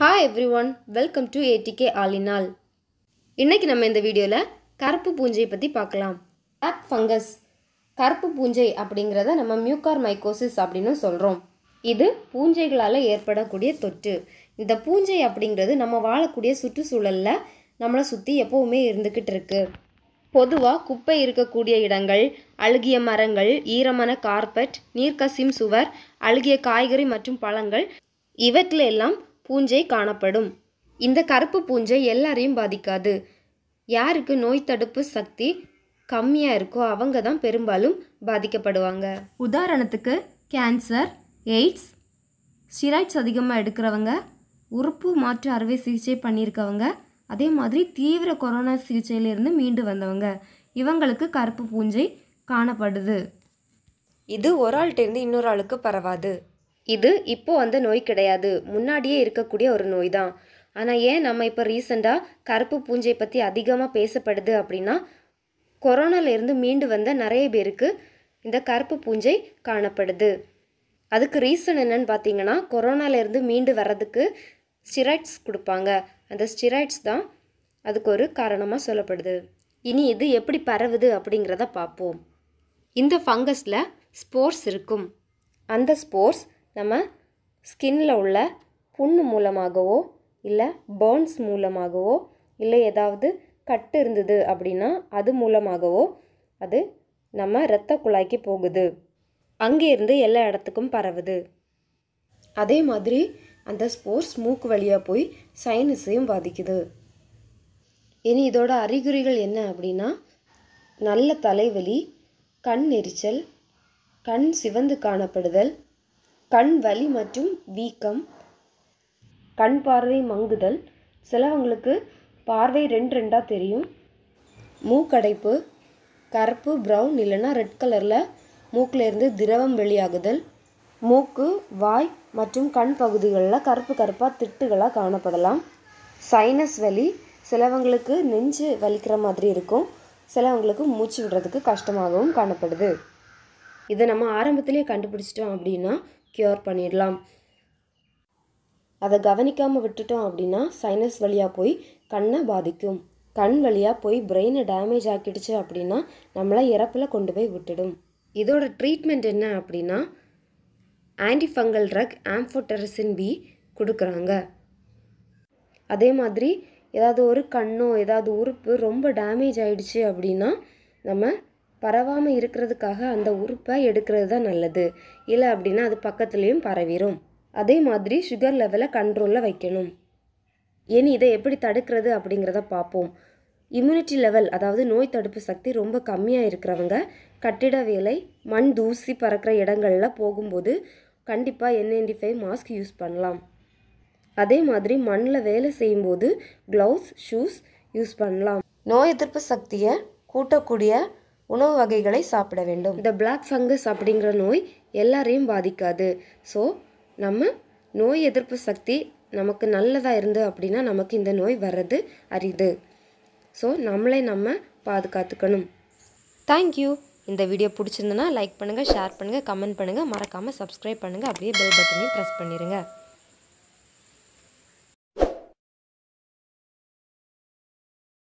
hi everyone welcome to ATK ஆலினால் இன்றைக்கி நம்ம இந்த வீடியோவில் கருப்பு பூஞ்சையை பற்றி பார்க்கலாம் பேக் ஃபங்கஸ் கருப்பு பூஞ்சை அப்படிங்கிறத நம்ம மியூக்கார் மைக்கோசிஸ் அப்படின்னு சொல்கிறோம் இது பூஞ்சைகளால் ஏற்படக்கூடிய தொற்று இந்த பூஞ்சை அப்படிங்கிறது நம்ம வாழக்கூடிய சுற்றுச்சூழலில் நம்மளை சுற்றி எப்போவுமே இருந்துக்கிட்டு இருக்குது பொதுவாக குப்பை இருக்கக்கூடிய இடங்கள் அழுகிய மரங்கள் ஈரமான கார்பெட் நீர்க்கசிம் சுவர் அழுகிய காய்கறி மற்றும் பழங்கள் எல்லாம் பூஞ்சை காணப்படும் இந்த கருப்பு பூஞ்சை எல்லாரையும் பாதிக்காது யாருக்கு நோய் தடுப்பு சக்தி கம்மியாக இருக்கோ அவங்க தான் பெரும்பாலும் பாதிக்கப்படுவாங்க உதாரணத்துக்கு கேன்சர் எய்ட்ஸ் ஸ்டிராய்ட்ஸ் அதிகமாக எடுக்கிறவங்க உறுப்பு மாற்று அறுவை சிகிச்சை பண்ணியிருக்கவங்க அதே மாதிரி தீவிர கொரோனா சிகிச்சையிலிருந்து மீண்டு வந்தவங்க இவங்களுக்கு கருப்பு பூஞ்சை காணப்படுது இது ஒரு ஆள்கிட்டேருந்து இன்னொரு ஆளுக்கு பரவாது இது இப்போ வந்த நோய் கிடையாது முன்னாடியே இருக்கக்கூடிய ஒரு நோய் தான் ஆனால் ஏன் நம்ம இப்போ ரீசெண்டாக கருப்பு பூஞ்சை பற்றி அதிகமாக பேசப்படுது அப்படின்னா கொரோனாலேருந்து மீண்டு வந்த நிறைய பேருக்கு இந்த கருப்பு பூஞ்சை காணப்படுது அதுக்கு ரீசன் என்னன்னு பார்த்தீங்கன்னா கொரோனாலேருந்து மீண்டு வர்றதுக்கு ஸ்டிராய்ட்ஸ் கொடுப்பாங்க அந்த ஸ்டிராய்ட்ஸ் தான் அதுக்கு ஒரு காரணமாக சொல்லப்படுது இனி இது எப்படி பரவுது அப்படிங்கிறத பார்ப்போம் இந்த ஃபங்கஸில் ஸ்போர்ஸ் இருக்கும் அந்த ஸ்போர்ட்ஸ் நம்ம ஸ்கின்னில் உள்ள புண்ணு மூலமாகவோ இல்லை பேர்ன்ஸ் மூலமாகவோ இல்லை ஏதாவது கட்டு இருந்தது அப்படின்னா அது மூலமாகவோ அது நம்ம இரத்த குழாய்க்கு போகுது அங்கேருந்து எல்லா இடத்துக்கும் பரவுது அதே மாதிரி அந்த ஸ்போர்ட்ஸ் மூக்கு வழியாக போய் சைனஸையும் பாதிக்குது இனி இதோட அறிகுறிகள் என்ன அப்படின்னா நல்ல தலைவலி கண் எரிச்சல் கண் சிவந்து காணப்படுதல் கண் வலி மற்றும் வீக்கம் கண் பார்வை மங்குதல் சிலவங்களுக்கு பார்வை ரெண்டு ரெண்டாக தெரியும் மூக்கடைப்பு கருப்பு ப்ரௌன் இல்லைன்னா ரெட் கலரில் மூக்கிலேருந்து திரவம் வெளியாகுதல் மூக்கு வாய் மற்றும் கண் பகுதிகளில் கருப்பு கருப்பாக திட்டுகளாக காணப்படலாம் சைனஸ் வலி சிலவங்களுக்கு நெஞ்சு வலிக்கிற மாதிரி இருக்கும் சிலவங்களுக்கு மூச்சு விடுறதுக்கு கஷ்டமாகவும் காணப்படுது இதை நம்ம ஆரம்பத்திலே கண்டுபிடிச்சிட்டோம் அப்படின்னா க்யூர் பண்ணிடலாம் அதை கவனிக்காமல் விட்டுட்டோம் அப்படின்னா சைனஸ் வழியாக போய் கண்ணை பாதிக்கும் கண் வழியாக போய் பிரெயினை டேமேஜ் ஆக்கிடுச்சு அப்படின்னா நம்மளை இறப்பில் கொண்டு போய் விட்டுடும் இதோட ட்ரீட்மெண்ட் என்ன அப்படின்னா ஆன்டிஃபங்கல் ட்ரக் ஆம்ஃபோட்டரசின் பி கொடுக்குறாங்க அதே மாதிரி ஏதாவது ஒரு கண்ணோ ஏதாவது உறுப்பு ரொம்ப டேமேஜ் ஆகிடுச்சு அப்படின்னா நம்ம பரவாமல் இருக்கிறதுக்காக அந்த உறுப்பை எடுக்கிறது தான் நல்லது இல்லை அப்படின்னா அது பக்கத்துலேயும் பரவிடும் அதே மாதிரி சுகர் லெவலை கண்ட்ரோலில் வைக்கணும் இனி இதை எப்படி தடுக்கிறது அப்படிங்கிறத பார்ப்போம் இம்யூனிட்டி லெவல் அதாவது நோய் தடுப்பு சக்தி ரொம்ப கம்மியாக இருக்கிறவங்க கட்டிட வேலை மண் தூசி பறக்கிற இடங்களில் போகும்போது கண்டிப்பாக என்ஐன்டி ஃபைவ் மாஸ்க் யூஸ் பண்ணலாம் அதே மாதிரி மண்ணில் வேலை செய்யும்போது க்ளவுஸ் ஷூஸ் யூஸ் பண்ணலாம் நோய் எதிர்ப்பு சக்தியை கூட்டக்கூடிய உணவு வகைகளை சாப்பிட வேண்டும் இந்த பிளாக் ஃபங்கஸ் அப்படிங்கிற நோய் எல்லாரையும் பாதிக்காது ஸோ நம்ம நோய் எதிர்ப்பு சக்தி நமக்கு நல்லதாக இருந்து அப்படின்னா நமக்கு இந்த நோய் வர்றது அரிது ஸோ நம்மளே நம்ம பாதுகாத்துக்கணும் தேங்க்யூ இந்த வீடியோ பிடிச்சிருந்தனா லைக் பண்ணுங்கள் ஷேர் பண்ணுங்கள் கமெண்ட் பண்ணுங்கள் மறக்காமல் சப்ஸ்கிரைப் பண்ணுங்கள் அப்படியே பெல் பட்டனையும் ப்ரெஸ் பண்ணிடுங்க